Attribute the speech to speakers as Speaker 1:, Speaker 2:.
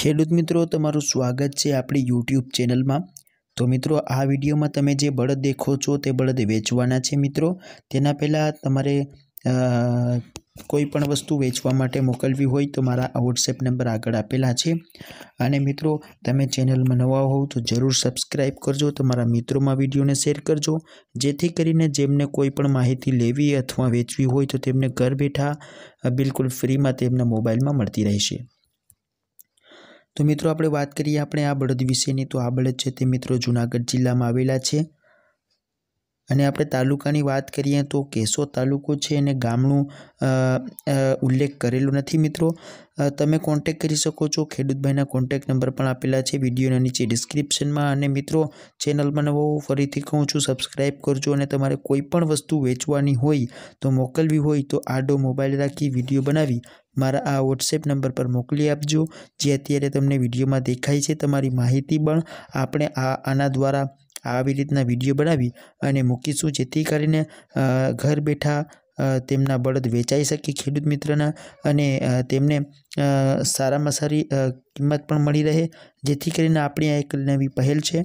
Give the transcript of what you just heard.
Speaker 1: ખેડૂત મિત્રો તમારું સ્વાગત છે આપણી યુટ્યુબ ચેનલમાં તો મિત્રો આ વિડીયોમાં તમે જે બળદ દેખો છો તે બળદ વેચવાના છે મિત્રો તેના પહેલાં તમારે કોઈ પણ વસ્તુ વેચવા માટે મોકલવી હોય તો મારા વોટ્સએપ નંબર આગળ આપેલા છે અને મિત્રો તમે ચેનલમાં નવા હોવ તો જરૂર સબસ્ક્રાઈબ કરજો તમારા મિત્રોમાં વિડીયોને શેર કરજો જેથી કરીને જેમને કોઈ પણ માહિતી લેવી અથવા વેચવી હોય તો તેમને ઘર બેઠા બિલકુલ ફ્રીમાં તેમના મોબાઈલમાં મળતી રહેશે તો મિત્રો આપણે વાત કરીએ આપણે આ બળદ વિશેની તો આ બળદ છે તે મિત્રો જુનાગઢ જિલ્લામાં આવેલા છે અને આપણે તાલુકાની વાત કરીએ તો કેશોદ તાલુકો છે અને ગામનું ઉલ્લેખ કરેલો નથી મિત્રો તમે કોન્ટેક કરી શકો છો ખેડૂતભાઈના કોન્ટેક નંબર પણ આપેલા છે વિડીયોના નીચે ડિસ્ક્રિપ્શનમાં અને મિત્રો ચેનલમાં નવો ફરીથી કહું છું સબસ્ક્રાઈબ કરજો અને તમારે કોઈ પણ વસ્તુ વેચવાની હોય તો મોકલવી હોય તો આડો મોબાઈલ રાખી વિડીયો બનાવી મારા આ વોટ્સએપ નંબર પર મોકલી આપજો જે અત્યારે તમને વિડીયોમાં દેખાય છે તમારી માહિતી પણ આપણે આ આના દ્વારા આવી રીતના વિડીયો બનાવી અને મૂકીશું જેથી કરીને ઘર બેઠા તેમના બળદ વેચાઈ શકે ખેડૂત મિત્રના અને તેમને સારામાં સારી કિંમત પણ મળી રહે જેથી કરીને આપણી આ એક નવી પહેલ છે